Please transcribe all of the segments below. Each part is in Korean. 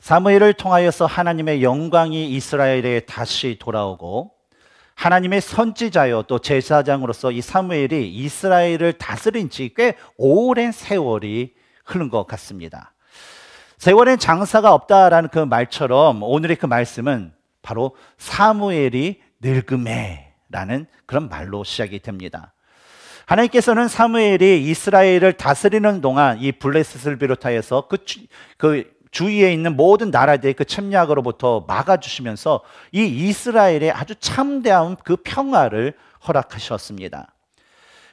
사무엘을 통하여서 하나님의 영광이 이스라엘에 다시 돌아오고 하나님의 선지자요 또 제사장으로서 이 사무엘이 이스라엘을 다스린 지 꽤 오랜 세월이 흐른 것 같습니다. 세월엔 장사가 없다라는 그 말처럼 오늘의 그 말씀은 바로 사무엘이 늙음해라는 그런 말로 시작이 됩니다. 하나님께서는 사무엘이 이스라엘을 다스리는 동안 이 블레셋을 비롯하여서 그, 그 주위에 있는 모든 나라들의 그 침략으로부터 막아주시면서 이 이스라엘의 아주 참대한 그 평화를 허락하셨습니다.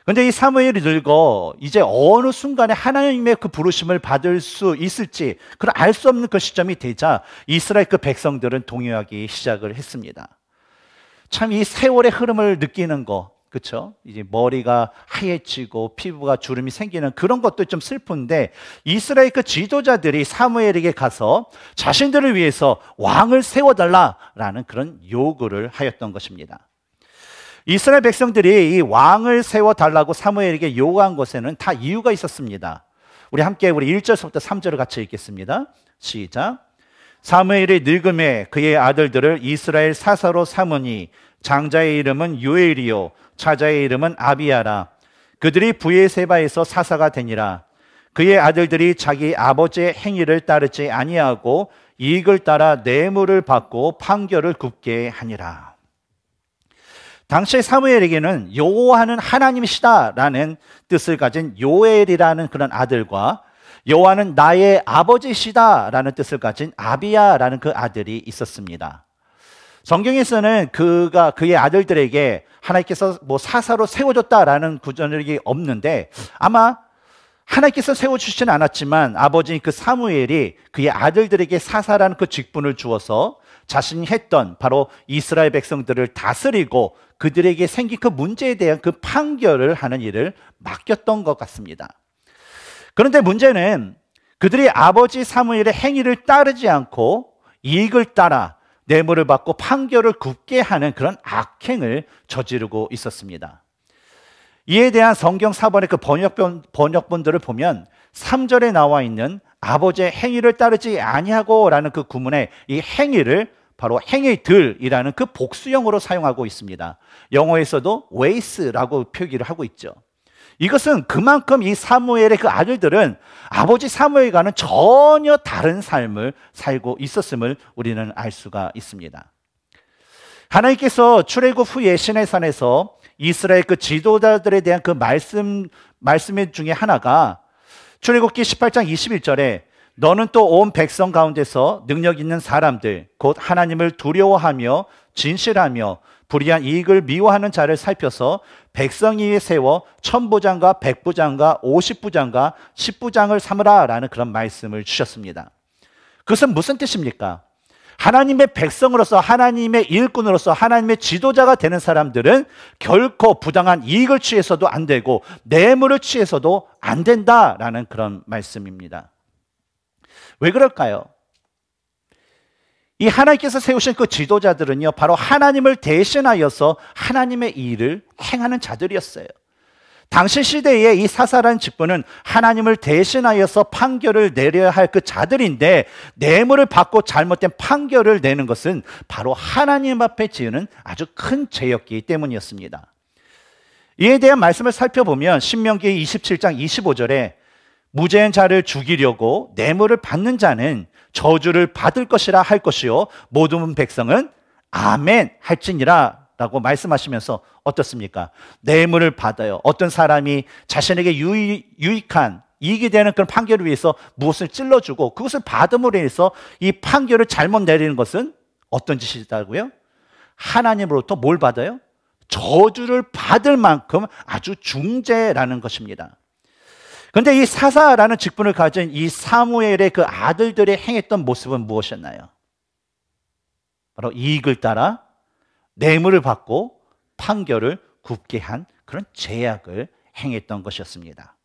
그런데이 사무엘이 늙어 이제 어느 순간에 하나님의 그 부르심을 받을 수 있을지 그걸 알수 없는 그 시점이 되자 이스라엘 그 백성들은 동요하기 시작을 했습니다. 참 이 세월의 흐름을 느끼는 거 그렇죠? 이제 머리가 하얘지고 피부가 주름이 생기는 그런 것도 좀 슬픈데 이스라엘 그 지도자들이 사무엘에게 가서 자신들을 위해서 왕을 세워달라라는 그런 요구를 하였던 것입니다. 이스라엘 백성들이 이 왕을 세워달라고 사무엘에게 요구한 것에는 다 이유가 있었습니다. 우리 함께 우리 1절부터 3절을 같이 읽겠습니다. 시작. 사무엘이 늙음에 그의 아들들을 이스라엘 사사로 삼으니 장자의 이름은 요엘이요 차자의 이름은 아비아라 그들이 부의세바에서 사사가 되니라 그의 아들들이 자기 아버지의 행위를 따르지 아니하고 이익을 따라 뇌물을 받고 판결을 굽게 하니라 당시 사무엘에게는 여호와는 하나님시다라는 이 뜻을 가진 요엘이라는 그런 아들과 여호와는 나의 아버지시다라는 뜻을 가진 아비야라는 그 아들이 있었습니다. 성경에서는 그가 그의 아들들에게 하나님께서 뭐 사사로 세워줬다라는 구절이 없는데 아마 하나님께서 세워주시진 않았지만 아버지인 그 사무엘이 그의 아들들에게 사사라는 그 직분을 주어서 자신이 했던 바로 이스라엘 백성들을 다스리고 그들에게 생긴 그 문제에 대한 그 판결을 하는 일을 맡겼던 것 같습니다. 그런데 문제는 그들이 아버지 사무엘의 행위를 따르지 않고 이익을 따라 뇌물을 받고 판결을 굽게 하는 그런 악행을 저지르고 있었습니다. 이에 대한 성경 사본의 그 번역본, 번역본들을 보면 3절에 나와 있는 아버지의 행위를 따르지 아니하고 라는 그 구문의 이 행위를 바로 행위들이라는 그 복수형으로 사용하고 있습니다. 영어에서도 ways라고 표기를 하고 있죠. 이것은 그만큼 이 사무엘의 그 아들들은 아버지 사무엘과는 전혀 다른 삶을 살고 있었음을 우리는 알 수가 있습니다. 하나님께서 출애굽 후에 시내산에서 이스라엘 그 지도자들에 대한 그 말씀 말씀 중에 하나가 출애굽기 18장 21절에 너는 또 온 백성 가운데서 능력 있는 사람들 곧 하나님을 두려워하며 진실하며 불의한 이익을 미워하는 자를 살펴서 백성이 세워 천부장과 백부장과 오십부장과 십부장을 삼으라라는 그런 말씀을 주셨습니다. 그것은 무슨 뜻입니까? 하나님의 백성으로서 하나님의 일꾼으로서 하나님의 지도자가 되는 사람들은 결코 부당한 이익을 취해서도 안 되고 뇌물을 취해서도 안 된다라는 그런 말씀입니다. 왜 그럴까요? 이 하나님께서 세우신 그 지도자들은요, 바로 하나님을 대신하여서 하나님의 일을 행하는 자들이었어요. 당시 시대의 이 사사란 직분은 하나님을 대신하여서 판결을 내려야 할 그 자들인데 뇌물을 받고 잘못된 판결을 내는 것은 바로 하나님 앞에 지으는 아주 큰 죄였기 때문이었습니다. 이에 대한 말씀을 살펴보면 신명기 27장 25절에 무죄인 자를 죽이려고 뇌물을 받는 자는 저주를 받을 것이라 할 것이요 모든 백성은 아멘 할지니라 라고 말씀하시면서 어떻습니까? 뇌물을 받아요. 어떤 사람이 자신에게 유이, 유익한 이익이 되는 그런 판결을 위해서 무엇을 찔러주고 그것을 받음으로 해서 이 판결을 잘못 내리는 것은 어떤 짓이다고요? 하나님으로부터 뭘 받아요? 저주를 받을 만큼 아주 중재라는 것입니다. 그런데 이 사사라는 직분을 가진 이 사무엘의 그 아들들이 행했던 모습은 무엇이었나요? 바로 이익을 따라 뇌물을 받고 판결을 굽게 한 그런 제약을 행했던 것이었습니다.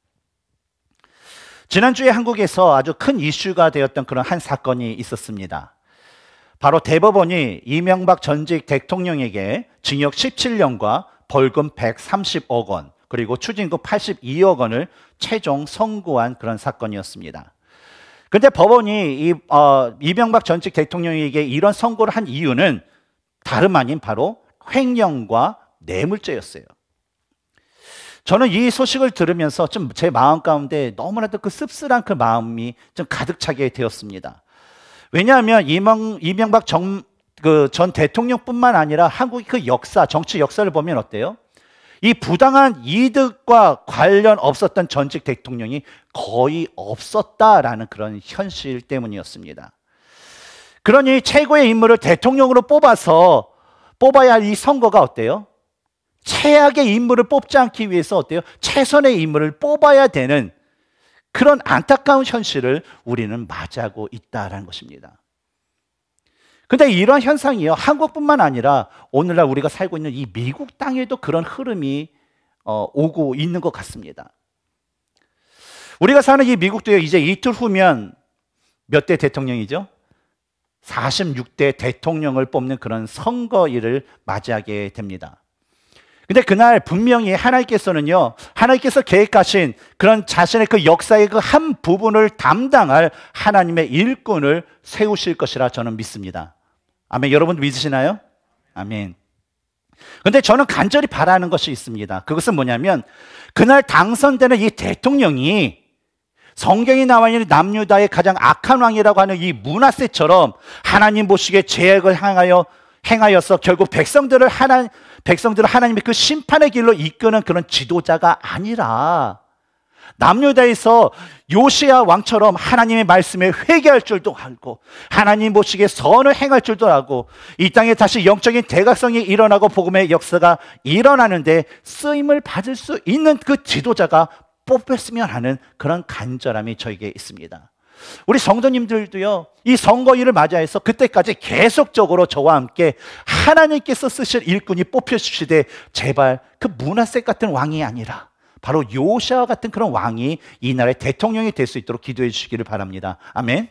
지난주에 한국에서 아주 큰 이슈가 되었던 그런 한 사건이 있었습니다. 바로 대법원이 이명박 전직 대통령에게 징역 17년과 벌금 130억 원, 그리고 추징금 82억 원을 최종 선고한 그런 사건이었습니다. 근데 법원이 이, 어, 이명박 전직 대통령에게 이런 선고를 한 이유는 다름 아닌 바로 횡령과 뇌물죄였어요. 저는 이 소식을 들으면서 좀 제 마음 가운데 너무나도 그 씁쓸한 그 마음이 좀 가득 차게 되었습니다. 왜냐하면 이명, 이명박 정, 그전 대통령뿐만 아니라 한국의 그 역사, 정치 역사를 보면 어때요? 이 부당한 이득과 관련 없었던 전직 대통령이 거의 없었다라는 그런 현실 때문이었습니다. 그러니 최고의 인물을 대통령으로 뽑아서 뽑아야 할 이 선거가 어때요? 최악의 인물을 뽑지 않기 위해서 어때요? 최선의 인물을 뽑아야 되는 그런 안타까운 현실을 우리는 맞이하고 있다는 것입니다. 근데 이러한 현상이요. 한국뿐만 아니라 오늘날 우리가 살고 있는 이 미국 땅에도 그런 흐름이 어, 오고 있는 것 같습니다. 우리가 사는 이 미국도요. 이제 이틀 후면 몇 대 대통령이죠? 46대 대통령을 뽑는 그런 선거일을 맞이하게 됩니다. 근데 그날 분명히 하나님께서는요, 하나님께서 계획하신 그런 자신의 그 역사의 그 한 부분을 담당할 하나님의 일꾼을 세우실 것이라 저는 믿습니다. 아멘. 여러분 믿으시나요? 아멘. 근데 저는 간절히 바라는 것이 있습니다. 그것은 뭐냐면 그날 당선되는 이 대통령이 성경이 나와 있는 남유다의 가장 악한 왕이라고 하는 이 문하세처럼 하나님 보시기에 죄악을 향하여 행하여서 결국 백성들을 하나 백성들을 하나님의 그 심판의 길로 이끄는 그런 지도자가 아니라 남유다에서 요시야 왕처럼 하나님의 말씀에 회개할 줄도 알고 하나님 보시기에 선을 행할 줄도 알고 이 땅에 다시 영적인 대각성이 일어나고 복음의 역사가 일어나는데 쓰임을 받을 수 있는 그 지도자가 뽑혔으면 하는 그런 간절함이 저에게 있습니다. 우리 성도님들도요, 이 선거일을 맞이해서 그때까지 계속적으로 저와 함께 하나님께서 쓰실 일꾼이 뽑혀주시되 제발 그 문화색 같은 왕이 아니라 바로 요시아와 같은 그런 왕이 이 나라의 대통령이 될 수 있도록 기도해 주시기를 바랍니다. 아멘.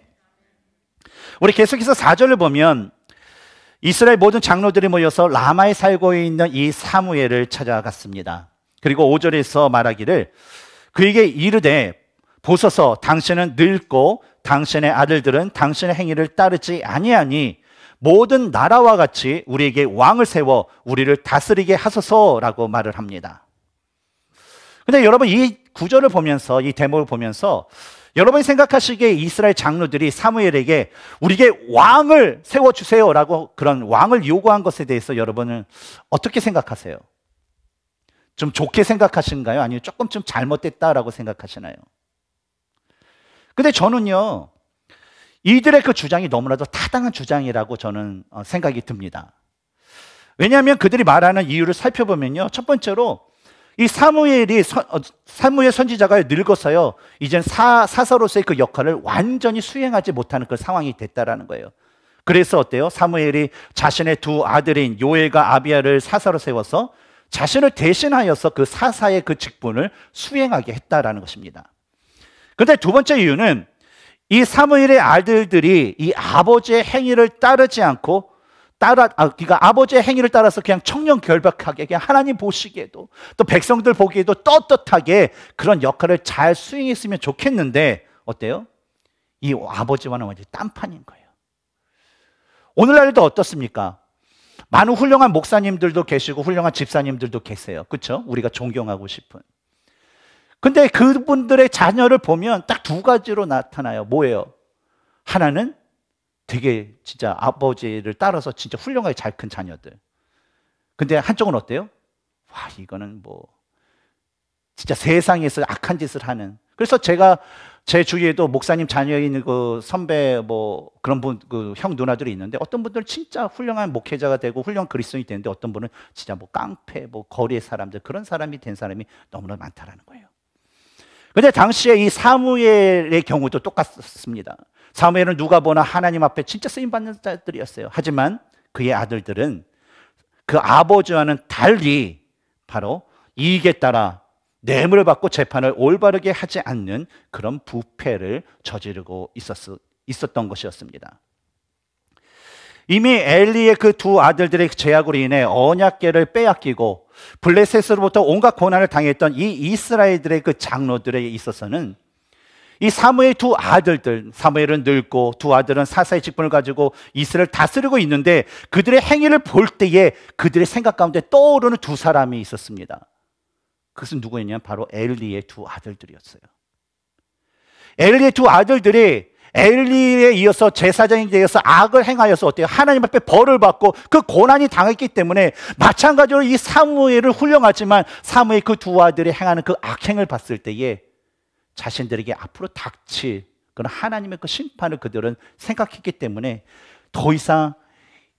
우리 계속해서 4절을 보면 이스라엘 모든 장로들이 모여서 라마에 살고 있는 이 사무엘을 찾아갔습니다. 그리고 5절에서 말하기를 그에게 이르되 보소서 당신은 늙고 당신의 아들들은 당신의 행위를 따르지 아니하니 모든 나라와 같이 우리에게 왕을 세워 우리를 다스리게 하소서라고 말을 합니다. 근데 여러분 이 구절을 보면서 이 대목을 보면서 여러분이 생각하시기에 이스라엘 장로들이 사무엘에게 우리에게 왕을 세워 주세요라고 그런 왕을 요구한 것에 대해서 여러분은 어떻게 생각하세요? 좀 좋게 생각하신가요? 아니면 조금 좀 잘못됐다라고 생각하시나요? 근데 저는요, 이들의 그 주장이 너무나도 타당한 주장이라고 저는 어, 생각이 듭니다. 왜냐하면 그들이 말하는 이유를 살펴보면요. 첫 번째로 이 사무엘이 어, 사무엘 선지자가 늙어서요. 이젠 사, 사사로서의 그 역할을 완전히 수행하지 못하는 그 상황이 됐다라는 거예요. 그래서 어때요? 사무엘이 자신의 두 아들인 요엘과 아비아를 사사로 세워서 자신을 대신하여서 그 사사의 그 직분을 수행하게 했다라는 것입니다. 그런데 두 번째 이유는 이 사무엘의 아들들이 이 아버지의 행위를 따르지 않고 따라 아, 그러니까 아버지의 행위를 따라서 그냥 청년 결박하게 그냥 하나님 보시기에도 또 백성들 보기에도 떳떳하게 그런 역할을 잘 수행했으면 좋겠는데 어때요? 이 아버지와는 완전 히 딴판인 거예요. 오늘날도 어떻습니까? 많은 훌륭한 목사님들도 계시고 훌륭한 집사님들도 계세요. 그렇죠? 우리가 존경하고 싶은. 근데 그분들의 자녀를 보면 딱 두 가지로 나타나요. 뭐예요? 하나는 되게 진짜 아버지를 따라서 진짜 훌륭하게 잘 큰 자녀들. 근데 한쪽은 어때요? 와, 이거는 뭐, 진짜 세상에서 악한 짓을 하는. 그래서 제가 제 주위에도 목사님 자녀인그 선배 뭐 그런 분, 그 형 누나들이 있는데 어떤 분들은 진짜 훌륭한 목회자가 되고 훌륭한 그리스도인이 되는데 어떤 분은 진짜 뭐 깡패, 뭐 거리의 사람들 그런 사람이 된 사람이 너무나 많다라는 거예요. 근데 당시에 이 사무엘의 경우도 똑같습니다. 사무엘은 누가 보나 하나님 앞에 진짜 쓰임 받는 자들이었어요. 하지만 그의 아들들은 그 아버지와는 달리 바로 이익에 따라 뇌물을 받고 재판을 올바르게 하지 않는 그런 부패를 저지르고 있었, 있었던 것이었습니다. 이미 엘리의 그 두 아들들의 제약으로 인해 언약계를 빼앗기고 블레셋으로부터 온갖 고난을 당했던 이 이스라엘들의 그 장로들에 있어서는 이 사무엘 두 아들들, 사무엘은 늙고 두 아들은 사사의 직분을 가지고 이스라엘 다스리고 있는데 그들의 행위를 볼 때에 그들의 생각 가운데 떠오르는 두 사람이 있었습니다. 그것은 누구였냐면 바로 엘리의 두 아들들이었어요. 엘리의 두 아들들이 엘리에 이어서 제사장이 되어서 악을 행하여서 어때요? 하나님 앞에 벌을 받고 그 고난이 당했기 때문에 마찬가지로 이 사무엘을 훌륭하지만 사무엘 그 두 아들이 행하는 그 악행을 봤을 때에 자신들에게 앞으로 닥칠 그런 하나님의 그 심판을 그들은 생각했기 때문에 더 이상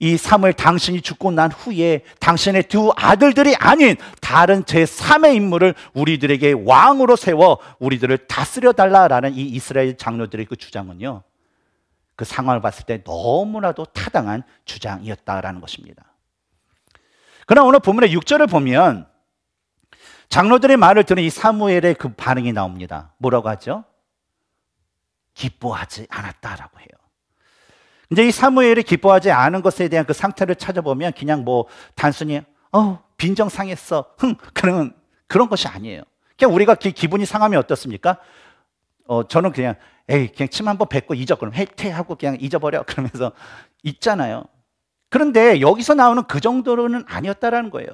이삼무 당신이 죽고 난 후에 당신의 두 아들들이 아닌 다른 제3의 인물을 우리들에게 왕으로 세워 우리들을 다스려 달라라는 이 이스라엘 장로들의 그 주장은요. 그 상황을 봤을 때 너무나도 타당한 주장이었다라는 것입니다. 그러나 오늘 본문의 6절을 보면 장로들의 말을 들은 이 사무엘의 그 반응이 나옵니다. 뭐라고 하죠? 기뻐하지 않았다라고 해요. 이제 이 사무엘이 기뻐하지 않은 것에 대한 그 상태를 찾아보면 그냥 뭐 단순히 어 빈정 상했어 흥 그런 그런 것이 아니에요. 그냥 우리가 기, 기분이 상하면 어떻습니까? 어 저는 그냥 에이 그냥 침 한번 뱉고 잊어 그럼 해퇴하고 그냥 잊어버려 그러면서 있잖아요. 그런데 여기서 나오는 그 정도로는 아니었다라는 거예요.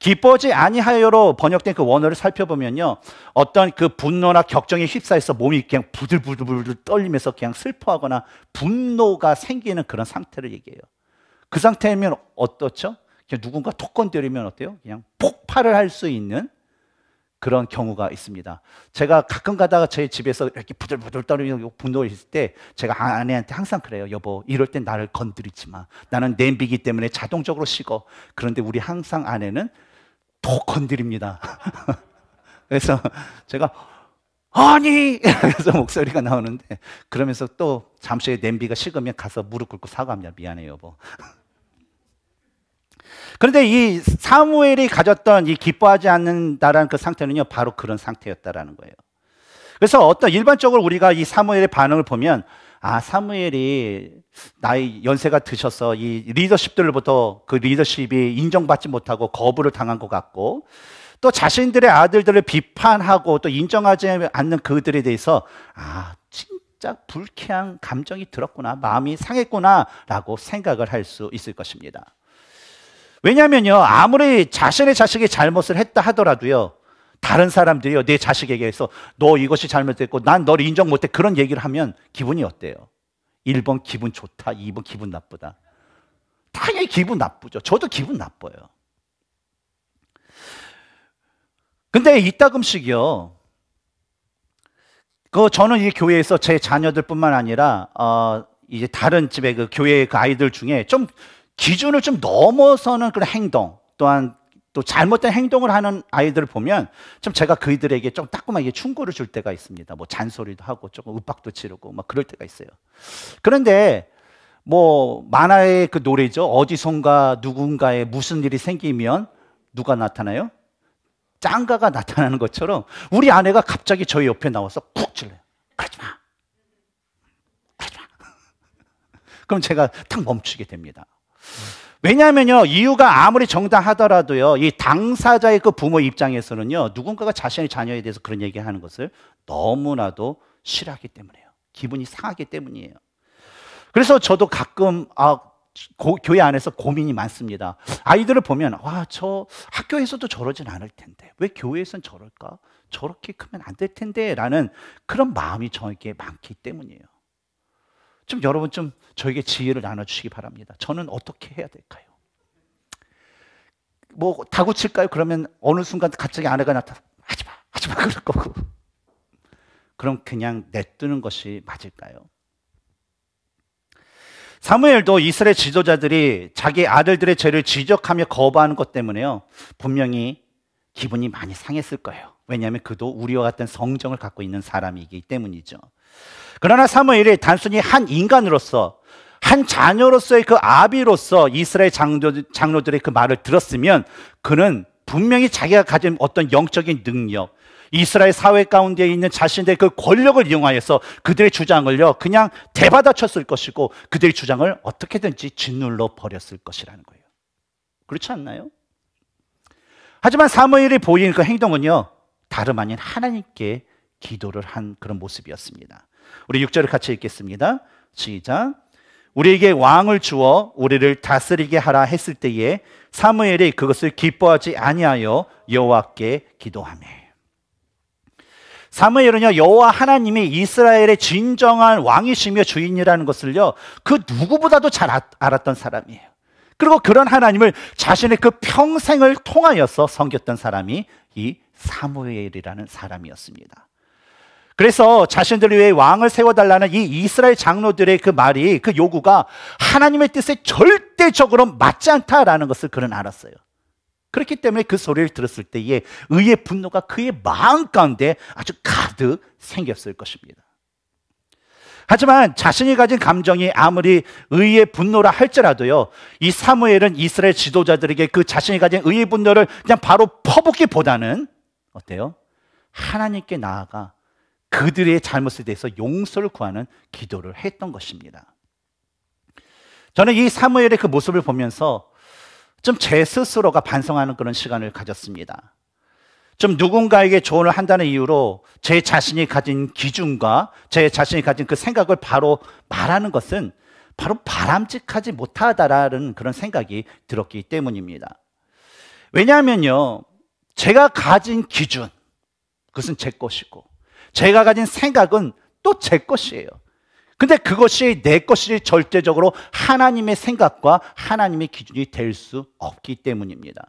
기뻐지 아니하여로 번역된 그 원어를 살펴보면요. 어떤 그 분노나 격정에 휩싸여서 몸이 그냥 부들부들부들 떨리면서 그냥 슬퍼하거나 분노가 생기는 그런 상태를 얘기해요. 그 상태면 어떻죠? 그냥 누군가 톡건때리면 어때요? 그냥 폭발을 할 수 있는 그런 경우가 있습니다. 제가 가끔 가다가 저희 집에서 이렇게 부들부들 떨리는 분노가 있을 때 제가 아내한테 항상 그래요. 여보, 이럴 땐 나를 건드리지 마. 나는 냄비기 때문에 자동적으로 식어. 그런데 우리 항상 아내는 톡 건드립니다. 그래서 제가 아니! 그래서 목소리가 나오는데 그러면서 또 잠시 후에 냄비가 식으면 가서 무릎 꿇고 사과합니다. 미안해 여보. 그런데 이 사무엘이 가졌던 이 기뻐하지 않는다라는 그 상태는요 바로 그런 상태였다라는 거예요. 그래서 어떤 일반적으로 우리가 이 사무엘의 반응을 보면 아, 사무엘이 나이 연세가 드셔서 이 리더십들로부터 그 리더십이 인정받지 못하고 거부를 당한 것 같고 또 자신들의 아들들을 비판하고 또 인정하지 않는 그들에 대해서 아, 진짜 불쾌한 감정이 들었구나. 마음이 상했구나라고 생각을 할 수 있을 것입니다. 왜냐면요. 아무리 자신의 자식이 잘못을 했다 하더라도요. 다른 사람들이요, 내 자식에게서 너 이것이 잘못됐고 난 너를 인정 못해 그런 얘기를 하면 기분이 어때요? 1번 기분 좋다, 2번 기분 나쁘다. 당연히 기분 나쁘죠. 저도 기분 나빠요. 근데 이따금씩이요. 그 저는 이 교회에서 제 자녀들뿐만 아니라 어 이제 다른 집에그 교회의 그 아이들 중에 좀 기준을 좀 넘어서는 그런 행동 또한 또 잘못된 행동을 하는 아이들을 보면 좀 제가 그이들에게 좀 따끔하게 충고를 줄 때가 있습니다. 뭐 잔소리도 하고 조금 윽박도 치르고 막 그럴 때가 있어요. 그런데 뭐 만화의 그 노래죠. 어디선가 누군가에 무슨 일이 생기면 누가 나타나요? 짱가가 나타나는 것처럼 우리 아내가 갑자기 저희 옆에 나와서 쿡 찔러요. 그러지 마. 그러지 마. 그럼 제가 탁 멈추게 됩니다. 왜냐하면요, 이유가 아무리 정당하더라도요, 이 당사자의 그 부모 입장에서는요, 누군가가 자신의 자녀에 대해서 그런 얘기 하는 것을 너무나도 싫어하기 때문에요. 기분이 상하기 때문이에요. 그래서 저도 가끔, 아, 고, 교회 안에서 고민이 많습니다. 아이들을 보면, 와, 저 학교에서도 저러진 않을 텐데. 왜 교회에선 저럴까? 저렇게 크면 안 될 텐데. 라는 그런 마음이 저에게 많기 때문이에요. 좀 여러분 좀 저에게 지혜를 나눠주시기 바랍니다. 저는 어떻게 해야 될까요? 뭐 다구 칠까요? 그러면 어느 순간 갑자기 아내가 나타나 하지 마, 하지 마 그럴 거고. 그럼 그냥 내뜨는 것이 맞을까요? 사무엘도 이스라엘 지도자들이 자기 아들들의 죄를 지적하며 거부하는 것 때문에요. 분명히 기분이 많이 상했을 거예요. 왜냐하면 그도 우리와 같은 성정을 갖고 있는 사람이기 때문이죠. 그러나 사무엘이 단순히 한 인간으로서 한 자녀로서의 그 아비로서 이스라엘 장로, 들의그 말을 들었으면 그는 분명히 자기가 가진 어떤 영적인 능력, 이스라엘 사회 가운데 있는 자신의 들그 권력을 이용하여서 그들의 주장을요, 그냥 대받아쳤을 것이고 그들의 주장을 어떻게든지 짓눌러 버렸을 것이라는 거예요. 그렇지 않나요? 하지만 사무엘이 보인 그 행동은요, 다름 아닌 하나님께 기도를 한 그런 모습이었습니다. 우리 6절을 같이 읽겠습니다. 시작. 우리에게 왕을 주어 우리를 다스리게 하라 했을 때에 사무엘이 그것을 기뻐하지 아니하여 여호와께 기도하며 사무엘은요 여호와 하나님이 이스라엘의 진정한 왕이시며 주인이라는 것을요 그 누구보다도 잘 알았던 사람이에요. 그리고 그런 하나님을 자신의 그 평생을 통하여서 섬겼던 사람이 이 사무엘이라는 사람이었습니다. 그래서 자신들 위해 왕을 세워달라는 이 이스라엘 장로들의 그 말이 그 요구가 하나님의 뜻에 절대적으로 맞지 않다라는 것을 그는 알았어요. 그렇기 때문에 그 소리를 들었을 때에 의의 분노가 그의 마음 가운데 아주 가득 생겼을 것입니다. 하지만 자신이 가진 감정이 아무리 의의 분노라 할지라도요, 이 사무엘은 이스라엘 지도자들에게 그 자신이 가진 의의 분노를 그냥 바로 퍼붓기보다는 어때요? 하나님께 나아가 그들의 잘못에 대해서 용서를 구하는 기도를 했던 것입니다. 저는 이 사무엘의 그 모습을 보면서 좀 제 스스로가 반성하는 그런 시간을 가졌습니다. 좀 누군가에게 조언을 한다는 이유로 제 자신이 가진 기준과 제 자신이 가진 그 생각을 바로 말하는 것은 바로 바람직하지 못하다라는 그런 생각이 들었기 때문입니다. 왜냐하면요, 제가 가진 기준, 그것은 제 것이고, 제가 가진 생각은 또 제 것이에요. 근데 그것이 내 것이 절대적으로 하나님의 생각과 하나님의 기준이 될 수 없기 때문입니다.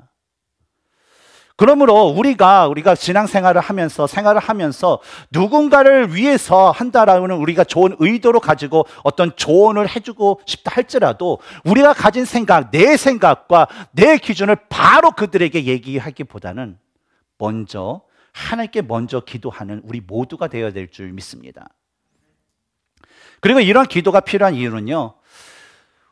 그러므로 우리가 우리가 신앙생활을 하면서 생활을 하면서 누군가를 위해서 한다라는 우리가 좋은 의도로 가지고 어떤 조언을 해주고 싶다 할지라도 우리가 가진 생각, 내 생각과 내 기준을 바로 그들에게 얘기하기보다는 먼저 하나님께 먼저 기도하는 우리 모두가 되어야 될 줄 믿습니다. 그리고 이런 기도가 필요한 이유는요.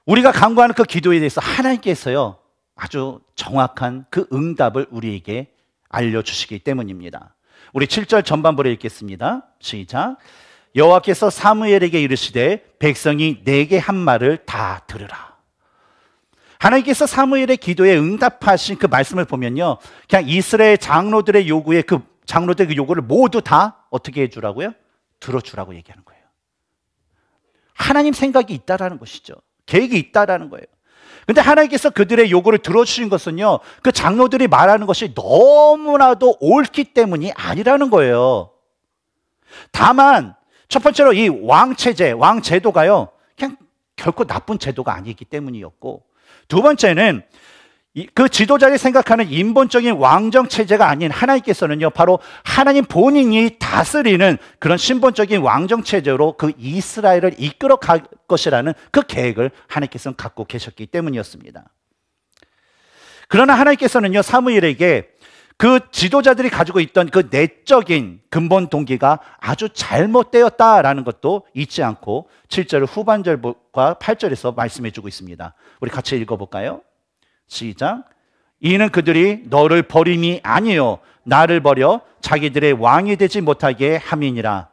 우리가 간구하는 그 기도에 대해서 하나님께서요. 아주 정확한 그 응답을 우리에게 알려주시기 때문입니다. 우리 7절 전반부를 읽겠습니다. 시작. 여호와께서 사무엘에게 이르시되 백성이 내게 한 말을 다 들으라. 하나님께서 사무엘의 기도에 응답하신 그 말씀을 보면요. 그냥 이스라엘 장로들의 요구에 그 장로들에게 그 요구를 모두 다 어떻게 해주라고요? 들어주라고 얘기하는 거예요. 하나님 생각이 있다라는 것이죠. 계획이 있다라는 거예요. 근데 하나님께서 그들의 요구를 들어주신 것은요, 그 장로들이 말하는 것이 너무나도 옳기 때문이 아니라는 거예요. 다만, 첫 번째로 이 왕체제, 왕제도가요, 그냥 결코 나쁜 제도가 아니기 때문이었고, 두 번째는 그지도자들이 생각하는 인본적인 왕정 체제가 아닌 하나님께서는요, 바로 하나님 본인이 다스리는 그런 신본적인 왕정 체제로 그 이스라엘을 이끌어 갈 것이라는 그 계획을 하나님께서는 갖고 계셨기 때문이었습니다. 그러나 하나님께서는요, 사무엘에게 그 지도자들이 가지고 있던 그 내적인 근본 동기가 아주 잘못되었다라는 것도 잊지 않고 7절 후반절과 8절에서 말씀해 주고 있습니다. 우리 같이 읽어볼까요? 시작. 이는 그들이 너를 버림이 아니요 나를 버려 자기들의 왕이 되지 못하게 함이니라.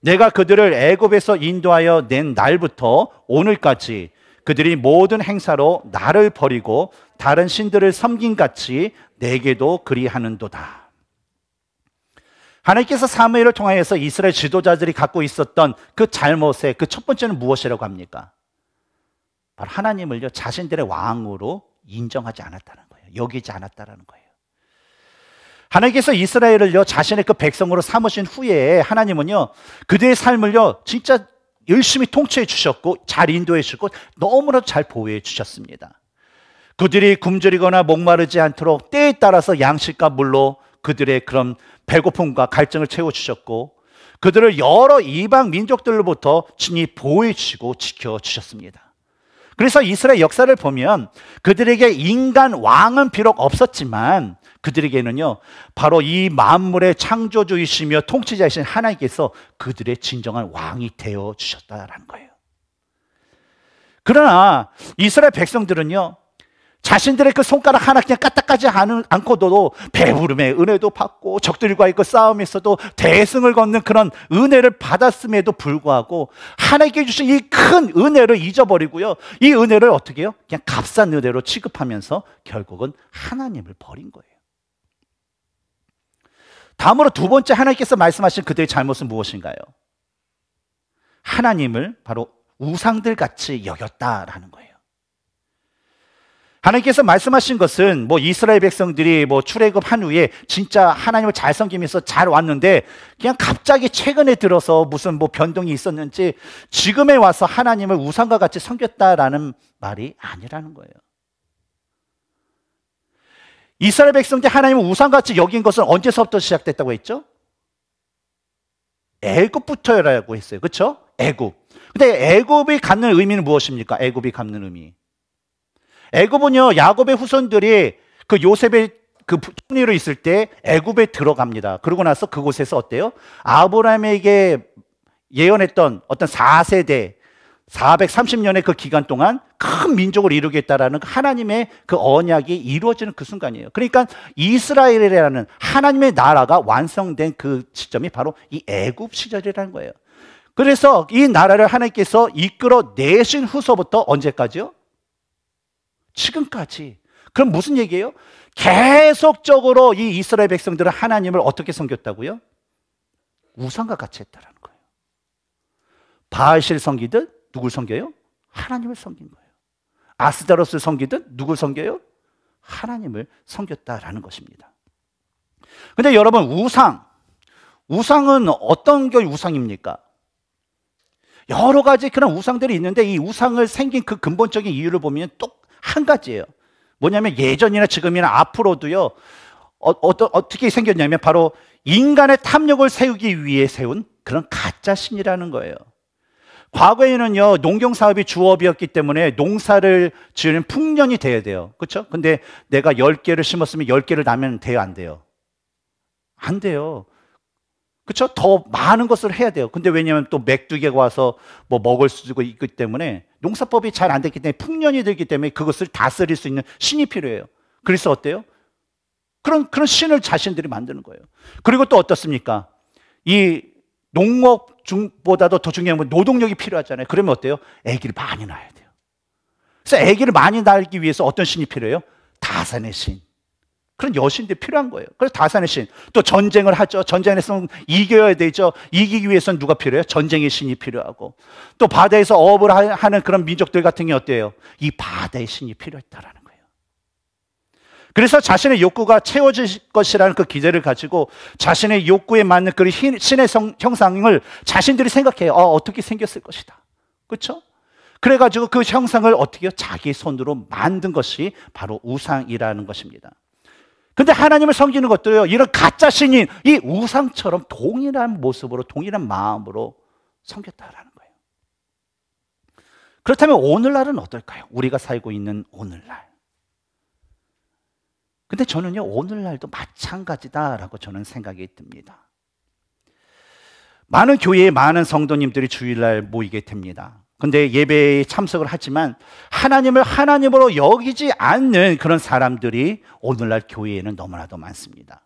내가 그들을 애굽에서 인도하여 낸 날부터 오늘까지 그들이 모든 행사로 나를 버리고 다른 신들을 섬긴 같이 내게도 그리하는도다. 하나님께서 사무엘을 통하여서 이스라엘 지도자들이 갖고 있었던 그 잘못의 그 첫 번째는 무엇이라고 합니까? 바로 하나님을요 자신들의 왕으로 인정하지 않았다는 거예요. 여기지 않았다는 거예요. 하나님께서 이스라엘을요 자신의 그 백성으로 삼으신 후에 하나님은요 그들의 삶을요 진짜 열심히 통치해 주셨고 잘 인도해 주셨고 너무나 잘 보호해 주셨습니다. 그들이 굶주리거나 목마르지 않도록 때에 따라서 양식과 물로 그들의 그런 배고픔과 갈증을 채워 주셨고 그들을 여러 이방 민족들로부터 친히 보호해 주시고 지켜 주셨습니다. 그래서 이스라엘 역사를 보면 그들에게 인간 왕은 비록 없었지만 그들에게는요 바로 이 만물의 창조주이시며 통치자이신 하나님께서 그들의 진정한 왕이 되어 주셨다라는 거예요. 그러나 이스라엘 백성들은요 자신들의 그 손가락 하나 그냥 까딱하지 않고도 배부름의 은혜도 받고 적들과의 그 싸움에서도 대승을 걷는 그런 은혜를 받았음에도 불구하고 하나님께 주신 이 큰 은혜를 잊어버리고요. 이 은혜를 어떻게 해요? 그냥 값싼 은혜로 취급하면서 결국은 하나님을 버린 거예요. 다음으로 두 번째 하나님께서 말씀하신 그들의 잘못은 무엇인가요? 하나님을 바로 우상들 같이 여겼다라는 거예요. 하나님께서 말씀하신 것은 뭐 이스라엘 백성들이 뭐 출애굽한 후에 진짜 하나님을 잘 섬기면서 잘 왔는데 그냥 갑자기 최근에 들어서 무슨 뭐 변동이 있었는지 지금에 와서 하나님을 우상과 같이 섬겼다라는 말이 아니라는 거예요. 이스라엘 백성들이 하나님을 우상같이 여긴 것은 언제서부터 시작됐다고 했죠? 애굽부터라고 했어요. 그렇죠? 애굽. 근데 애굽이 갖는 의미는 무엇입니까? 애굽이 갖는 의미. 애굽은요 야곱의 후손들이 그 요셉의 그 총리로 있을 때 애굽에 들어갑니다. 그러고 나서 그곳에서 어때요? 아브라함에게 예언했던 어떤 4세대 430년의 그 기간 동안 큰 민족을 이루겠다라는 그 하나님의 그 언약이 이루어지는 그 순간이에요. 그러니까 이스라엘이라는 하나님의 나라가 완성된 그 시점이 바로 이 애굽 시절이라는 거예요. 그래서 이 나라를 하나님께서 이끌어 내신 후서부터 언제까지요? 지금까지. 그럼 무슨 얘기예요? 계속적으로 이 이스라엘 백성들은 하나님을 어떻게 섬겼다고요? 우상과 같이 했다라는 거예요. 바알실 섬기듯 누굴 섬겨요? 하나님을 섬긴 거예요. 아스다로스를 섬기듯 누굴 섬겨요? 하나님을 섬겼다라는 것입니다. 근데 여러분 우상 우상은 어떤 게 우상입니까? 여러 가지 그런 우상들이 있는데 이 우상을 생긴 그 근본적인 이유를 보면 똑한 가지예요. 뭐냐면 예전이나 지금이나 앞으로도요. 어, 어떠, 어떻게 생겼냐면 바로 인간의 탐욕을 세우기 위해 세운 그런 가짜 신이라는 거예요. 과거에는요 농경 사업이 주업이었기 때문에 농사를 지으는 풍년이 돼야 돼요. 그렇죠? 근데 내가 열개를 심었으면 열개를 나면 돼요, 안 돼요? 안 돼요. 그렇죠? 더 많은 것을 해야 돼요. 근데 왜냐하면 또 맥두개가 와서 뭐 먹을 수도 있기 때문에 농사법이 잘 안 됐기 때문에 풍년이 되기 때문에 그것을 다쓰릴수 있는 신이 필요해요. 그래서 어때요? 그런 그런 신을 자신들이 만드는 거예요. 그리고 또 어떻습니까? 이 농업 중보다도 더 중요한 건 노동력이 필요하잖아요. 그러면 어때요? 애기를 많이 낳아야 돼요. 그래서 애기를 많이 낳기 위해서 어떤 신이 필요해요? 다산의 신. 그런 여신들이 필요한 거예요. 그래서 다산의 신. 또 전쟁을 하죠. 전쟁에서 이겨야 되죠. 이기기 위해서는 누가 필요해요? 전쟁의 신이 필요하고. 또 바다에서 어업을 하는 그런 민족들 같은 게 어때요? 이 바다의 신이 필요했다라는 거예요. 그래서 자신의 욕구가 채워질 것이라는 그 기대를 가지고 자신의 욕구에 맞는 그 신의 형상을 자신들이 생각해요. 어, 어떻게 생겼을 것이다. 그렇죠? 그래가지고 그 형상을 어떻게 자기 손으로 만든 것이 바로 우상이라는 것입니다. 근데 하나님을 섬기는 것도요, 이런 가짜 신인, 이 우상처럼 동일한 모습으로, 동일한 마음으로 섬겼다라는 거예요. 그렇다면 오늘날은 어떨까요? 우리가 살고 있는 오늘날. 근데 저는요, 오늘날도 마찬가지다라고 저는 생각이 듭니다. 많은 교회에 많은 성도님들이 주일날 모이게 됩니다. 근데 예배에 참석을 하지만 하나님을 하나님으로 여기지 않는 그런 사람들이 오늘날 교회에는 너무나도 많습니다.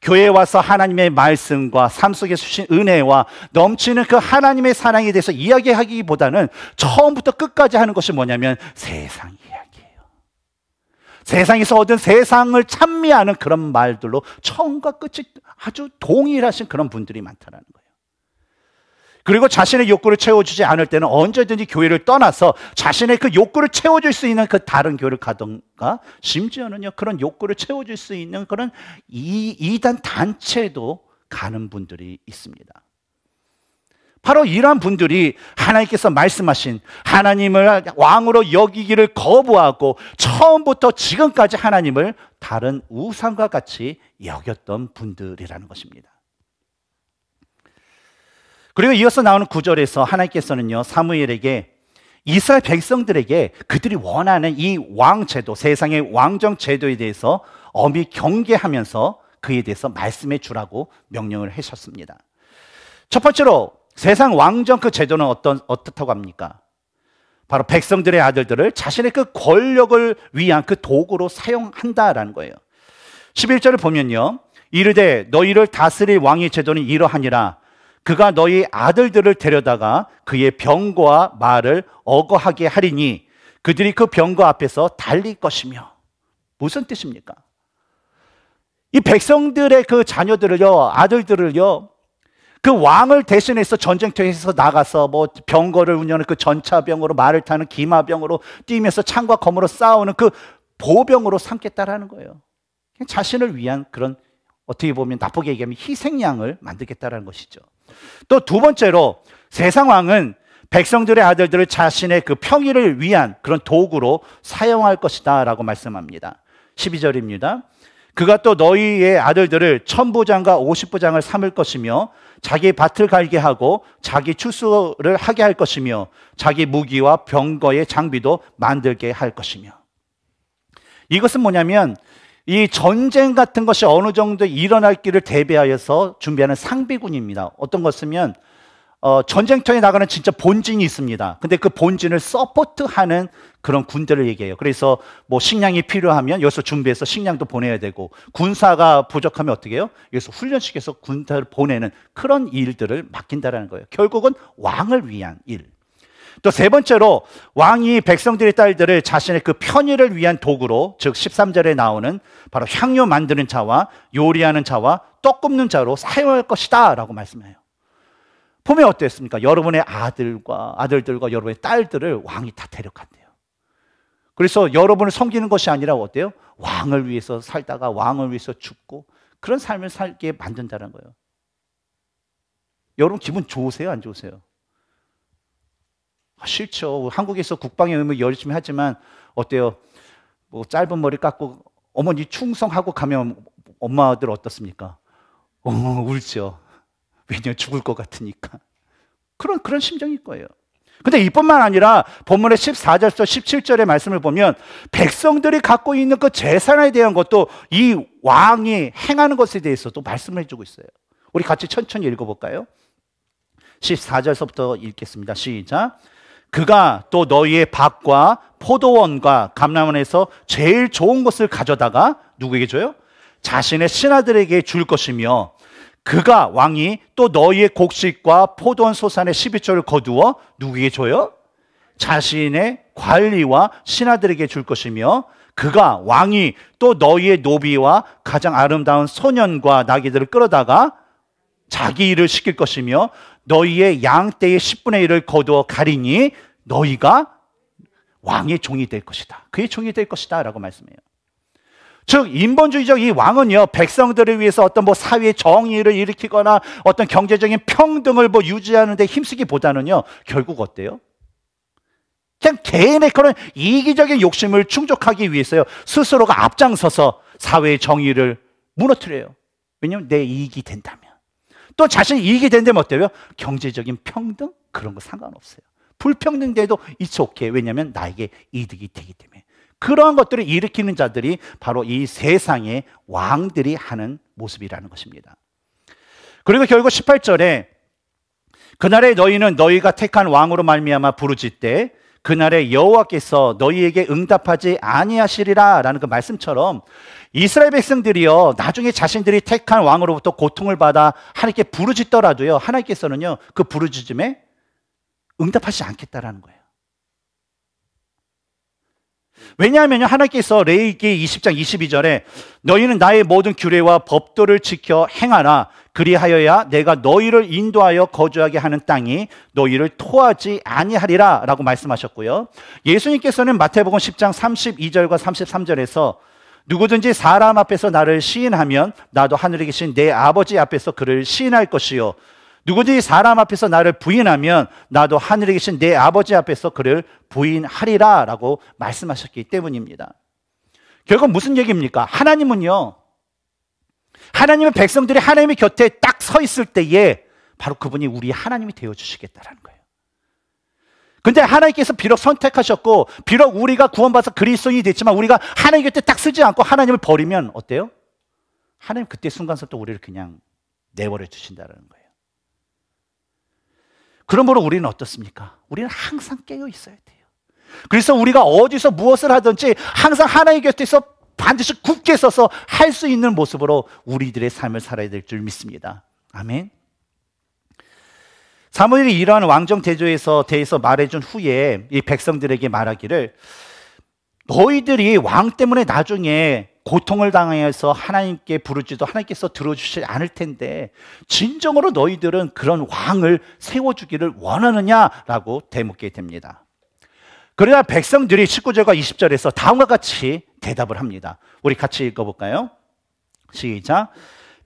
교회에 와서 하나님의 말씀과 삶 속에 주신 은혜와 넘치는 그 하나님의 사랑에 대해서 이야기하기보다는 처음부터 끝까지 하는 것이 뭐냐면 세상 이야기예요. 세상에서 얻은 세상을 찬미하는 그런 말들로 처음과 끝이 아주 동일하신 그런 분들이 많다는 거예요. 그리고 자신의 욕구를 채워주지 않을 때는 언제든지 교회를 떠나서 자신의 그 욕구를 채워줄 수 있는 그 다른 교회를 가던가 심지어는요 그런 욕구를 채워줄 수 있는 그런 이, 이단 단체도 가는 분들이 있습니다. 바로 이러한 분들이 하나님께서 말씀하신 하나님을 왕으로 여기기를 거부하고 처음부터 지금까지 하나님을 다른 우상과 같이 여겼던 분들이라는 것입니다. 그리고 이어서 나오는 구절에서 하나님께서는요, 사무엘에게 이스라엘 백성들에게 그들이 원하는 이 왕제도, 세상의 왕정제도에 대해서 엄히 경계하면서 그에 대해서 말씀해 주라고 명령을 하셨습니다. 첫 번째로 세상 왕정 그 제도는 어떤, 어떻다고 합니까? 바로 백성들의 아들들을 자신의 그 권력을 위한 그 도구로 사용한다라는 거예요. 11절을 보면요. 이르되 너희를 다스릴 왕의 제도는 이러하니라 그가 너희 아들들을 데려다가 그의 병과 말을 억어하게 하리니 그들이 그 병과 앞에서 달릴 것이며 무슨 뜻입니까? 이 백성들의 그 자녀들을요, 아들들을요, 그 왕을 대신해서 전쟁터에서 나가서 뭐 병거를 운영하는 그 전차병으로 말을 타는 기마병으로 뛰면서 창과 검으로 싸우는 그 보병으로 삼겠다라는 거예요. 자신을 위한 그런 어떻게 보면 나쁘게 얘기하면 희생양을 만들겠다라는 것이죠. 또두 번째로 세상 왕은 백성들의 아들들을 자신의 그 평의를 위한 그런 도구로 사용할 것이다 라고 말씀합니다. 12절입니다. 그가 또 너희의 아들들을 천부장과 오십부장을 삼을 것이며 자기 밭을 갈게 하고 자기 추수를 하게 할 것이며 자기 무기와 병거의 장비도 만들게 할 것이며 이것은 뭐냐면 이 전쟁 같은 것이 어느 정도 일어날 길을 대비하여서 준비하는 상비군입니다. 어떤 것이면 어, 전쟁터에 나가는 진짜 본진이 있습니다. 근데 그 본진을 서포트하는 그런 군대를 얘기해요. 그래서 뭐 식량이 필요하면 여기서 준비해서 식량도 보내야 되고 군사가 부족하면 어떻게 해요? 여기서 훈련시켜서 군대를 보내는 그런 일들을 맡긴다라는 거예요. 결국은 왕을 위한 일. 또세 번째로 왕이 백성들의 딸들을 자신의 그 편의를 위한 도구로 즉 13절에 나오는 바로 향료 만드는 자와 요리하는 자와 떡 굽는 자로 사용할 것이다 라고 말씀해요. 보면 어땠습니까? 여러분의 아들과 아들들과 여러분의 딸들을 왕이 다 데려간대요. 그래서 여러분을 섬기는 것이 아니라 어때요? 왕을 위해서 살다가 왕을 위해서 죽고 그런 삶을 살게 만든다는 거예요. 여러분 기분 좋으세요? 안 좋으세요? 아, 싫죠. 한국에서 국방의 의무 열심히 하지만 어때요? 뭐 짧은 머리 깎고 어머니 충성하고 가면 엄마들 어떻습니까? 어, 울죠. 왜냐 죽을 것 같으니까. 그런 그런 심정일 거예요. 근데 이뿐만 아니라 본문의 1 4절부 17절의 말씀을 보면 백성들이 갖고 있는 그 재산에 대한 것도 이 왕이 행하는 것에 대해서도 말씀을 해주고 있어요. 우리 같이 천천히 읽어볼까요? 14절서부터 읽겠습니다. 시작. 그가 또 너희의 밭과 포도원과 감람원에서 제일 좋은 것을 가져다가 누구에게 줘요? 자신의 신하들에게 줄 것이며 그가 왕이 또 너희의 곡식과 포도원 소산의 12조를 거두어 누구에게 줘요? 자신의 관리와 신하들에게 줄 것이며 그가 왕이 또 너희의 노비와 가장 아름다운 소년과 나귀들을 끌어다가 자기 일을 시킬 것이며 너희의 양 떼의 10분의 1을 거두어 가리니 너희가 왕의 종이 될 것이다. 그의 종이 될 것이다. 라고 말씀해요. 즉, 인본주의적 이 왕은요, 백성들을 위해서 어떤 뭐 사회의 정의를 일으키거나 어떤 경제적인 평등을 뭐 유지하는데 힘쓰기 보다는요, 결국 어때요? 그냥 개인의 그런 이기적인 욕심을 충족하기 위해서요, 스스로가 앞장서서 사회의 정의를 무너뜨려요. 왜냐면 내 이익이 된다면. 또 자신이 이익이 된다면 어때요? 경제적인 평등? 그런 거 상관없어요. 불평등돼도 이츠 오케이. 왜냐하면 나에게 이득이 되기 때문에. 그러한 것들을 일으키는 자들이 바로 이 세상의 왕들이 하는 모습이라는 것입니다. 그리고 결국 18절에 그날에 너희는 너희가 택한 왕으로 말미암아 부르짖 때 그날에 여호와께서 너희에게 응답하지 아니하시리라라는 그 말씀처럼 이스라엘 백성들이요 나중에 자신들이 택한 왕으로부터 고통을 받아 하나님께 부르짖더라도요 하나님께서는요 그 부르짖음에 응답하지 않겠다라는 거예요. 왜냐하면 하나님께서 레이기 20장 22절에 너희는 나의 모든 규례와 법도를 지켜 행하라 그리하여야 내가 너희를 인도하여 거주하게 하는 땅이 너희를 토하지 아니하리라라고 말씀하셨고요. 예수님께서는 마태복음 10장 32절과 33절에서 누구든지 사람 앞에서 나를 시인하면 나도 하늘에 계신 내 아버지 앞에서 그를 시인할 것이요. 누구든지 사람 앞에서 나를 부인하면 나도 하늘에 계신 내 아버지 앞에서 그를 부인하리라 라고 말씀하셨기 때문입니다. 결국 무슨 얘기입니까? 하나님은요, 하나님의 백성들이 하나님의 곁에 딱 서 있을 때에 바로 그분이 우리 하나님이 되어주시겠다라는 거예요. 근데 하나님께서 비록 선택하셨고 비록 우리가 구원받아서 그리스도인이 됐지만 우리가 하나님 곁에 딱 쓰지 않고 하나님을 버리면 어때요? 하나님 그때 순간서부터 우리를 그냥 내버려 두신다는 거예요. 그러므로 우리는 어떻습니까? 우리는 항상 깨어 있어야 돼요. 그래서 우리가 어디서 무엇을 하든지 항상 하나님 곁에서 반드시 굳게 서서 할 수 있는 모습으로 우리들의 삶을 살아야 될 줄 믿습니다. 아멘. 사무엘이 이러한 왕정 대조에서 대해서 말해준 후에 이 백성들에게 말하기를 너희들이 왕 때문에 나중에 고통을 당해서 하나님께 부르지도 하나님께서 들어주지 않을 텐데 진정으로 너희들은 그런 왕을 세워주기를 원하느냐라고 대묻게 됩니다. 그러나 백성들이 19절과 20절에서 다음과 같이 대답을 합니다. 우리 같이 읽어볼까요? 시작.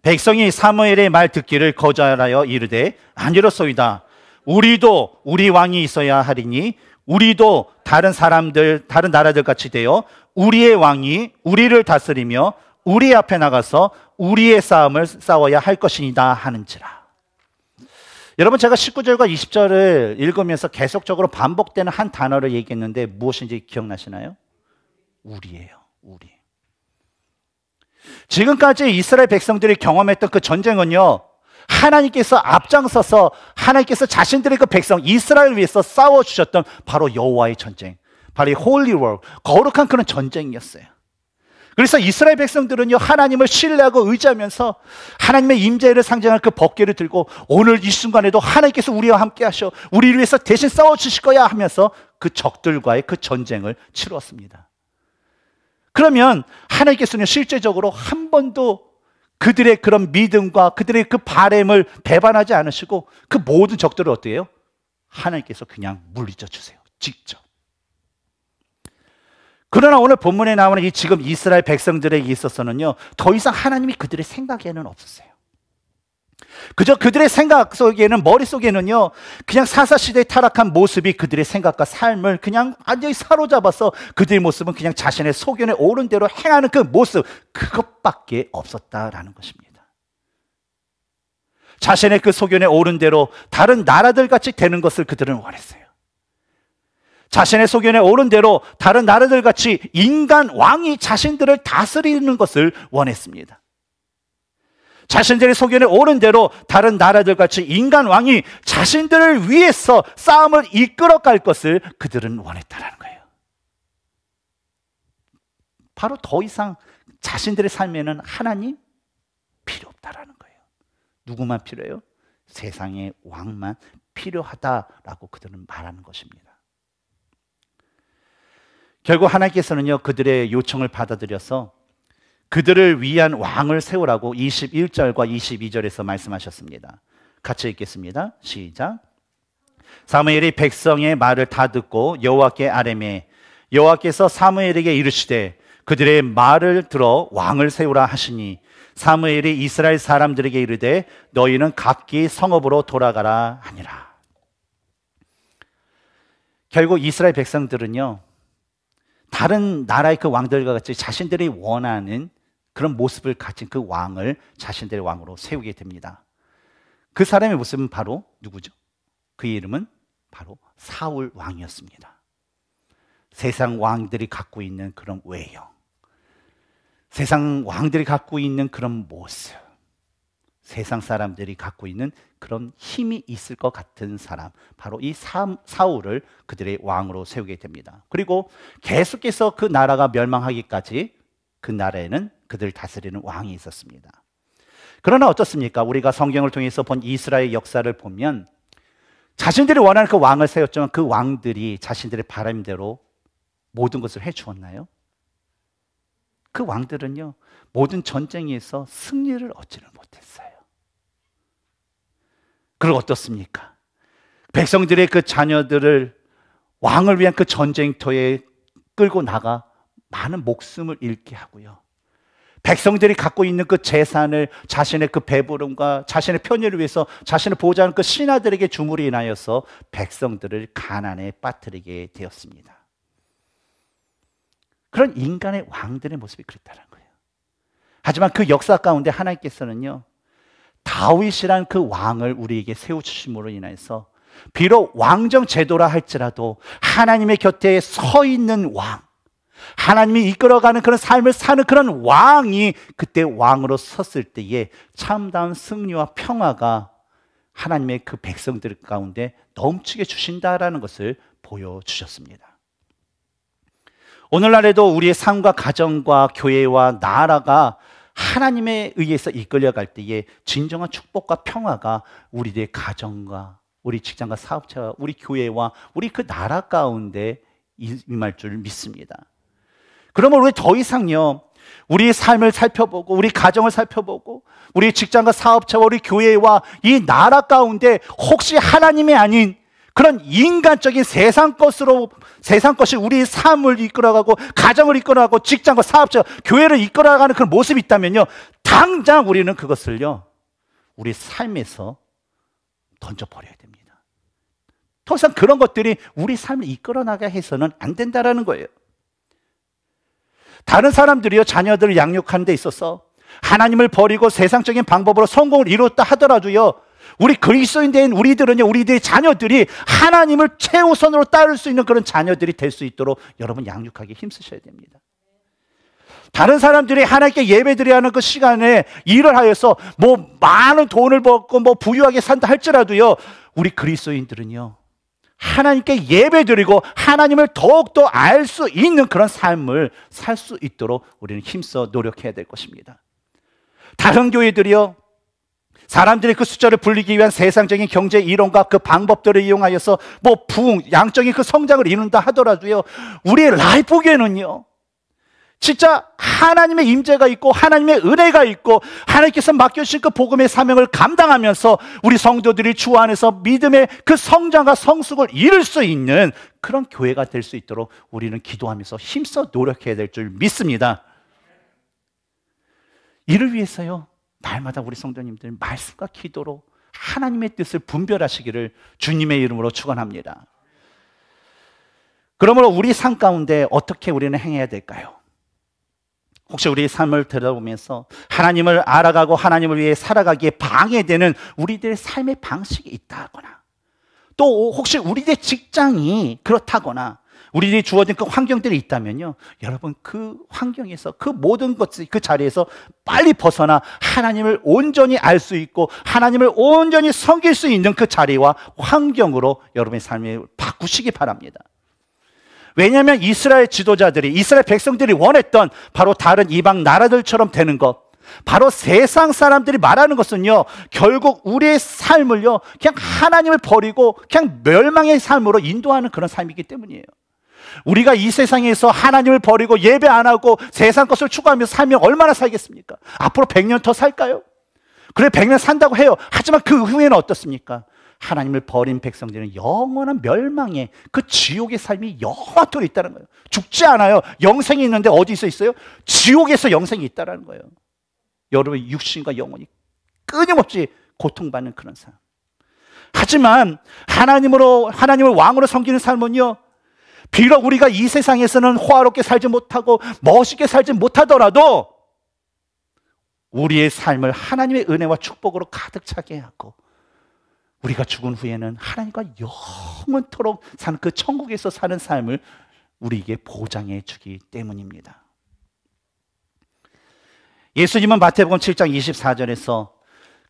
백성이 사무엘의 말 듣기를 거절하여 이르되 아니로소이다. 우리도 우리 왕이 있어야 하리니 우리도 다른 사람들 다른 나라들 같이 되어 우리의 왕이 우리를 다스리며 우리 앞에 나가서 우리의 싸움을 싸워야 할 것이니다 하는지라. 여러분 제가 19절과 20절을 읽으면서 계속적으로 반복되는 한 단어를 얘기했는데 무엇인지 기억나시나요? 우리예요. 우리. 지금까지 이스라엘 백성들이 경험했던 그 전쟁은요, 하나님께서 앞장서서 하나님께서 자신들의 그 백성 이스라엘 위해서 싸워 주셨던 바로 여호와의 전쟁, 바로 이 홀리 월 거룩한 그런 전쟁이었어요. 그래서 이스라엘 백성들은요 하나님을 신뢰하고 의지하면서 하나님의 임재를 상징할 그 법궤를 들고 오늘 이 순간에도 하나님께서 우리와 함께하셔 우리를 위해서 대신 싸워 주실 거야 하면서 그 적들과의 그 전쟁을 치루었습니다. 그러면 하나님께서는 실제적으로 한 번도 그들의 그런 믿음과 그들의 그 바램을 배반하지 않으시고 그 모든 적들을 어떻게 해요? 하나님께서 그냥 물리쳐 주세요. 직접. 그러나 오늘 본문에 나오는 이 지금 이스라엘 백성들에게 있어서는요, 더 이상 하나님이 그들의 생각에는 없으세요. 그저 그들의 생각 속에는 머릿속에는요 그냥 사사시대의 타락한 모습이 그들의 생각과 삶을 그냥 완전히 사로잡아서 그들의 모습은 그냥 자신의 소견에 오른 대로 행하는 그 모습 그것밖에 없었다라는 것입니다 자신의 그 소견에 오른 대로 다른 나라들 같이 되는 것을 그들은 원했어요 자신의 소견에 오른 대로 다른 나라들 같이 인간 왕이 자신들을 다스리는 것을 원했습니다 자신들의 소견에 오른 대로 다른 나라들 같이 인간 왕이 자신들을 위해서 싸움을 이끌어갈 것을 그들은 원했다라는 거예요. 바로 더 이상 자신들의 삶에는 하나님 필요 없다라는 거예요. 누구만 필요해요? 세상의 왕만 필요하다라고 그들은 말하는 것입니다. 결국 하나님께서는요 그들의 요청을 받아들여서 그들을 위한 왕을 세우라고 21절과 22절에서 말씀하셨습니다. 같이 읽겠습니다. 시작. 사무엘이 백성의 말을 다 듣고 여호와께 아뢰매 여호와께서 사무엘에게 이르시되 그들의 말을 들어 왕을 세우라 하시니 사무엘이 이스라엘 사람들에게 이르되 너희는 각기 성읍으로 돌아가라 하니라. 결국 이스라엘 백성들은요 다른 나라의 그 왕들과 같이 자신들이 원하는 그런 모습을 가진 그 왕을 자신들의 왕으로 세우게 됩니다. 그 사람의 모습은 바로 누구죠? 그 이름은 바로 사울 왕이었습니다. 세상 왕들이 갖고 있는 그런 외형, 세상 왕들이 갖고 있는 그런 모습, 세상 사람들이 갖고 있는 그런 힘이 있을 것 같은 사람, 바로 이 사, 사울을 그들의 왕으로 세우게 됩니다. 그리고 계속해서 그 나라가 멸망하기까지 그 나라에는 그들 다스리는 왕이 있었습니다. 그러나 어떻습니까? 우리가 성경을 통해서 본 이스라엘 역사를 보면 자신들이 원하는 그 왕을 세웠지만 그 왕들이 자신들의 바람대로 모든 것을 해 주었나요? 그 왕들은요, 모든 전쟁에서 승리를 얻지는 못했어요. 그리고 어떻습니까? 백성들의 그 자녀들을 왕을 위한 그 전쟁터에 끌고 나가 많은 목숨을 잃게 하고요. 백성들이 갖고 있는 그 재산을 자신의 그 배부름과 자신의 편의를 위해서 자신을 보호하는 그 신하들에게 주물이 인하여서 백성들을 가난에 빠뜨리게 되었습니다. 그런 인간의 왕들의 모습이 그랬다는 거예요. 하지만 그 역사 가운데 하나님께서는요, 다윗이란 그 왕을 우리에게 세우심으로 인해서 비록 왕정 제도라 할지라도 하나님의 곁에 서 있는 왕, 하나님이 이끌어가는 그런 삶을 사는 그런 왕이 그때 왕으로 섰을 때에 참다운 승리와 평화가 하나님의 그 백성들 가운데 넘치게 주신다라는 것을 보여주셨습니다. 오늘날에도 우리의 삶과 가정과 교회와 나라가 하나님에 의해서 이끌려갈 때에 진정한 축복과 평화가 우리의 가정과 우리 직장과 사업체와 우리 교회와 우리 그 나라 가운데 임할 줄 믿습니다. 그러면 우리 더 이상요. 우리 삶을 살펴보고 우리 가정을 살펴보고 우리 직장과 사업체와 우리 교회와 이 나라 가운데 혹시 하나님이 아닌 그런 인간적인 세상 것으로 세상 것이 우리 삶을 이끌어가고 가정을 이끌어가고 직장과 사업자 교회를 이끌어가는 그런 모습이 있다면요 당장 우리는 그것을요 우리 삶에서 던져버려야 됩니다. 더 이상 그런 것들이 우리 삶을 이끌어나게 해서는 안 된다라는 거예요. 다른 사람들이요, 자녀들을 양육하는 데 있어서 하나님을 버리고 세상적인 방법으로 성공을 이뤘다 하더라도요, 우리 그리스도인 된 우리들은요, 우리들의 자녀들이 하나님을 최우선으로 따를 수 있는 그런 자녀들이 될 수 있도록 여러분 양육하기 힘쓰셔야 됩니다. 다른 사람들이 하나님께 예배드려하는그 시간에 일을 하여서 뭐 많은 돈을 벌고 뭐 부유하게 산다 할지라도요, 우리 그리스도인들은요, 하나님께 예배드리고 하나님을 더욱더 알 수 있는 그런 삶을 살 수 있도록 우리는 힘써 노력해야 될 것입니다. 다른 교회들이요. 사람들이 그 숫자를 불리기 위한 세상적인 경제 이론과 그 방법들을 이용하여서 뭐 부흥, 양적인 그 성장을 이룬다 하더라도요. 우리의 라이프계는요. 진짜 하나님의 임재가 있고 하나님의 은혜가 있고 하나님께서 맡겨주신 그 복음의 사명을 감당하면서 우리 성도들이 주 안에서 믿음의 그 성장과 성숙을 이룰 수 있는 그런 교회가 될 수 있도록 우리는 기도하면서 힘써 노력해야 될 줄 믿습니다. 이를 위해서요, 날마다 우리 성도님들 말씀과 기도로 하나님의 뜻을 분별하시기를 주님의 이름으로 축원합니다. 그러므로 우리 삶 가운데 어떻게 우리는 행해야 될까요? 혹시 우리 삶을 들여다보면서 하나님을 알아가고 하나님을 위해 살아가기에 방해되는 우리들의 삶의 방식이 있다거나 또 혹시 우리들의 직장이 그렇다거나 우리들이 주어진 그 환경들이 있다면요. 여러분 그 환경에서 그 모든 것이 들그 자리에서 빨리 벗어나 하나님을 온전히 알 수 있고 하나님을 온전히 섬길 수 있는 그 자리와 환경으로 여러분의 삶을 바꾸시기 바랍니다. 왜냐하면 이스라엘 지도자들이 이스라엘 백성들이 원했던 바로 다른 이방 나라들처럼 되는 것 바로 세상 사람들이 말하는 것은요 결국 우리의 삶을요 그냥 하나님을 버리고 그냥 멸망의 삶으로 인도하는 그런 삶이기 때문이에요 우리가 이 세상에서 하나님을 버리고 예배 안 하고 세상 것을 추구하며 살면 얼마나 살겠습니까? 앞으로 100년 더 살까요? 그래 100년 산다고 해요. 하지만 그 후에는 어떻습니까? 하나님을 버린 백성들은 영원한 멸망에 그 지옥의 삶이 영원토록 있다는 거예요. 죽지 않아요. 영생이 있는데 어디서 있어요? 지옥에서 영생이 있다는 거예요. 여러분 육신과 영혼이 끊임없이 고통받는 그런 삶. 하지만 하나님으로 하나님을 왕으로 섬기는 삶은요. 비록 우리가 이 세상에서는 호화롭게 살지 못하고 멋있게 살지 못하더라도 우리의 삶을 하나님의 은혜와 축복으로 가득 차게 하고 우리가 죽은 후에는 하나님과 영원토록 산 그 천국에서 사는 삶을 우리에게 보장해 주기 때문입니다. 예수님은 마태복음 7장 24절에서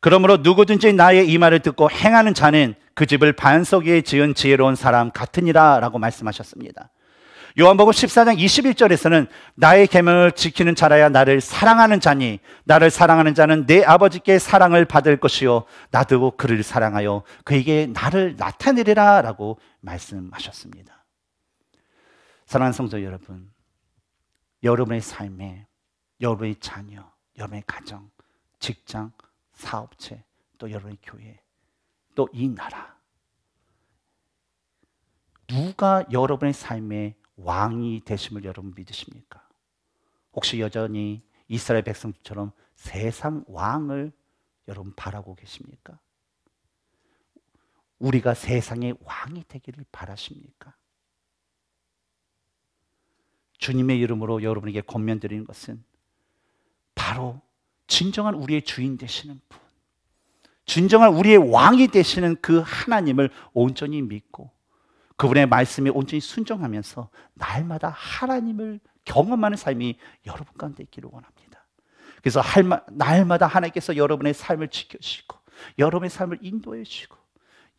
그러므로 누구든지 나의 이 말을 듣고 행하는 자는 그 집을 반석 위에 지은 지혜로운 사람 같으니라 라고 말씀하셨습니다. 요한복음 14장 21절에서는 나의 계명을 지키는 자라야 나를 사랑하는 자니 나를 사랑하는 자는 내 아버지께 사랑을 받을 것이요 나도 그를 사랑하여 그에게 나를 나타내리라라고 말씀하셨습니다. 사랑하는 성도 여러분, 여러분의 삶에 여러분의 자녀, 여러분의 가정, 직장, 사업체, 또 여러분의 교회, 또 이 나라 누가 여러분의 삶에 왕이 되심을 여러분 믿으십니까? 혹시 여전히 이스라엘 백성처럼 세상 왕을 여러분 바라고 계십니까? 우리가 세상의 왕이 되기를 바라십니까? 주님의 이름으로 여러분에게 권면드리는 것은 바로 진정한 우리의 주인 되시는 분, 진정한 우리의 왕이 되시는 그 하나님을 온전히 믿고 그분의 말씀에 온전히 순종하면서 날마다 하나님을 경험하는 삶이 여러분 가운데 있기를 원합니다. 그래서 할 날마다 하나님께서 여러분의 삶을 지켜주시고 여러분의 삶을 인도해 주시고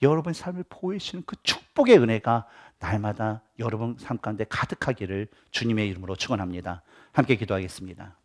여러분의 삶을 보여주시는 그 축복의 은혜가 날마다 여러분 삶 가운데 가득하기를 주님의 이름으로 축원합니다. 함께 기도하겠습니다.